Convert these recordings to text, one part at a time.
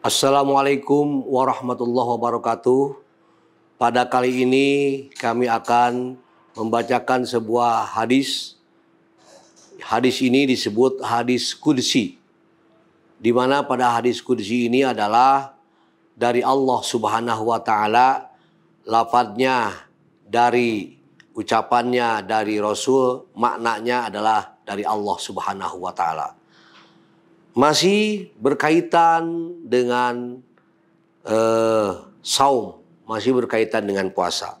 Assalamualaikum warahmatullahi wabarakatuh. Pada kali ini kami akan membacakan sebuah hadis. Hadis ini disebut hadis kudsi. Di mana pada hadis kudsi ini adalah dari Allah Subhanahu wa taala lafadznya dari ucapannya dari Rasul maknanya adalah dari Allah Subhanahu wa taala masih berkaitan dengan uh, saum, masih berkaitan dengan puasa.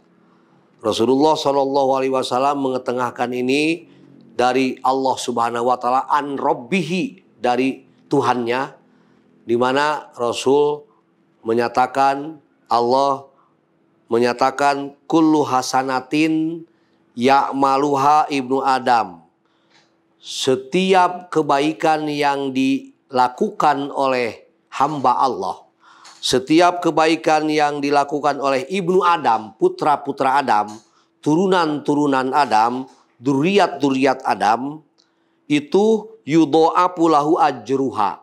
Rasulullah Shallallahu Alaihi Wasallam mengetengahkan ini dari Allah Subhanahu Wa Taala an Robbihi dari Tuhannya, di mana Rasul menyatakan Allah menyatakan kullu hasanatin Yakmaluha ibnu Adam setiap kebaikan yang dilakukan oleh hamba Allah, setiap kebaikan yang dilakukan oleh ibnu Adam, putra-putra Adam, turunan-turunan Adam, duriat-duriat Adam, itu yudoa pulahu ajruha.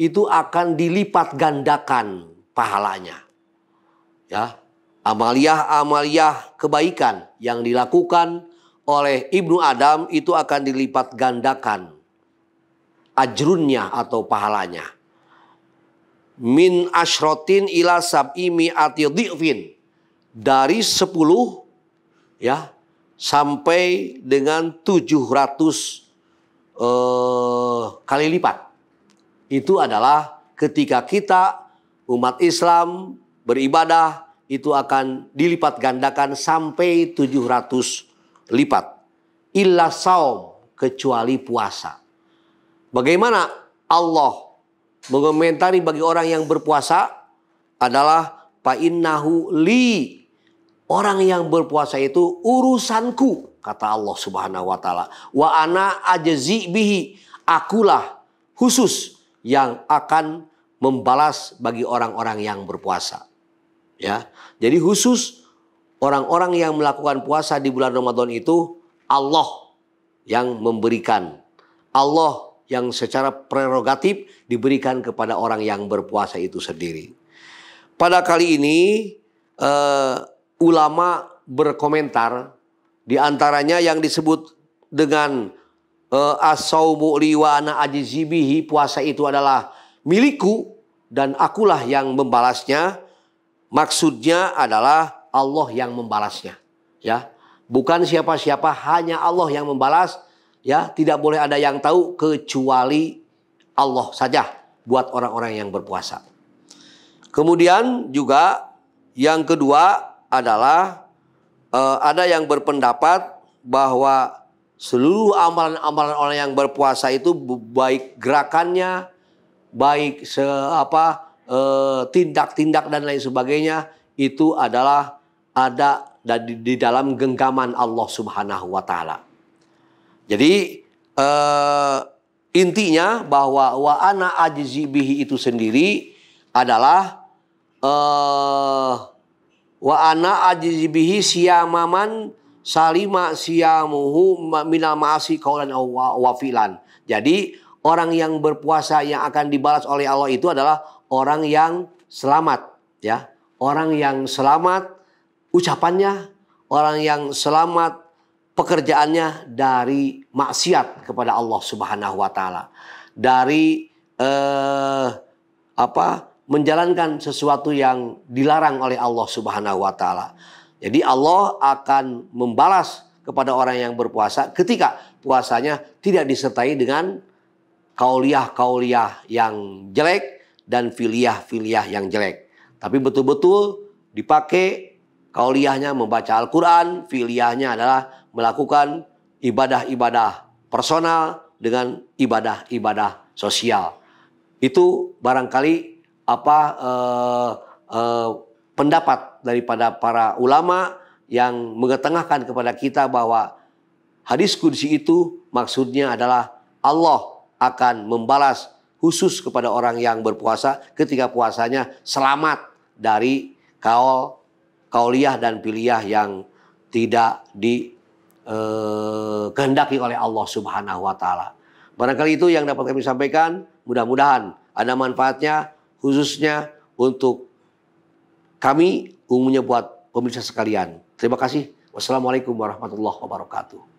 Itu akan dilipat gandakan pahalanya. Ya, amaliah-amaliah kebaikan yang dilakukan oleh Ibnu Adam itu akan dilipat gandakan ajrunnya atau pahalanya. Min ashrotin ila sab'imi atidhifin. Dari 10 ya sampai dengan 700 eh, kali lipat. Itu adalah ketika kita umat Islam beribadah itu akan dilipat gandakan sampai 700 lipat. Illa saum, kecuali puasa. Bagaimana Allah mengomentari bagi orang yang berpuasa adalah fa'innahu li. Orang yang berpuasa itu urusanku, kata Allah subhanahu wa ta'ala. Wa ana ajazi bihi, akulah khusus yang akan membalas bagi orang-orang yang berpuasa. Ya, jadi khusus orang-orang yang melakukan puasa di bulan Ramadan itu Allah yang memberikan. Allah yang secara prerogatif diberikan kepada orang yang berpuasa itu sendiri. Pada kali ini uh, ulama berkomentar di antaranya yang disebut dengan uh, eh, as liwana ajizibihi puasa itu adalah milikku dan akulah yang membalasnya. Maksudnya adalah Allah yang membalasnya. Ya, bukan siapa-siapa, hanya Allah yang membalas. Ya, tidak boleh ada yang tahu kecuali Allah saja buat orang-orang yang berpuasa. Kemudian juga yang kedua adalah eh, ada yang berpendapat bahwa seluruh amalan-amalan orang yang berpuasa itu baik gerakannya, baik se apa eh, tindak-tindak dan lain sebagainya itu adalah ada di dalam genggaman Allah Subhanahu wa taala. Jadi uh, intinya bahwa wa ana ajzi bihi itu sendiri adalah uh, wa ana ajzi bihi siyamaman salima siyamuhu minal ma'asi kaulan wa Jadi orang yang berpuasa yang akan dibalas oleh Allah itu adalah orang yang selamat ya. Orang yang selamat ucapannya, orang yang selamat pekerjaannya dari maksiat kepada Allah Subhanahu wa taala. Dari eh, apa? menjalankan sesuatu yang dilarang oleh Allah Subhanahu wa taala. Jadi Allah akan membalas kepada orang yang berpuasa ketika puasanya tidak disertai dengan kauliah-kauliah yang jelek dan filiah-filiah yang jelek. Tapi betul-betul dipakai Kauliahnya membaca Al-Quran, filiahnya adalah melakukan ibadah-ibadah personal dengan ibadah-ibadah sosial. Itu barangkali apa eh, eh, pendapat daripada para ulama yang mengetengahkan kepada kita bahwa hadis kudsi itu maksudnya adalah Allah akan membalas khusus kepada orang yang berpuasa ketika puasanya selamat dari kaul kauliah dan piliah yang tidak dikehendaki eh, oleh Allah Subhanahu wa taala. Barangkali itu yang dapat kami sampaikan, mudah-mudahan ada manfaatnya khususnya untuk kami umumnya buat pemirsa sekalian. Terima kasih. Wassalamualaikum warahmatullahi wabarakatuh.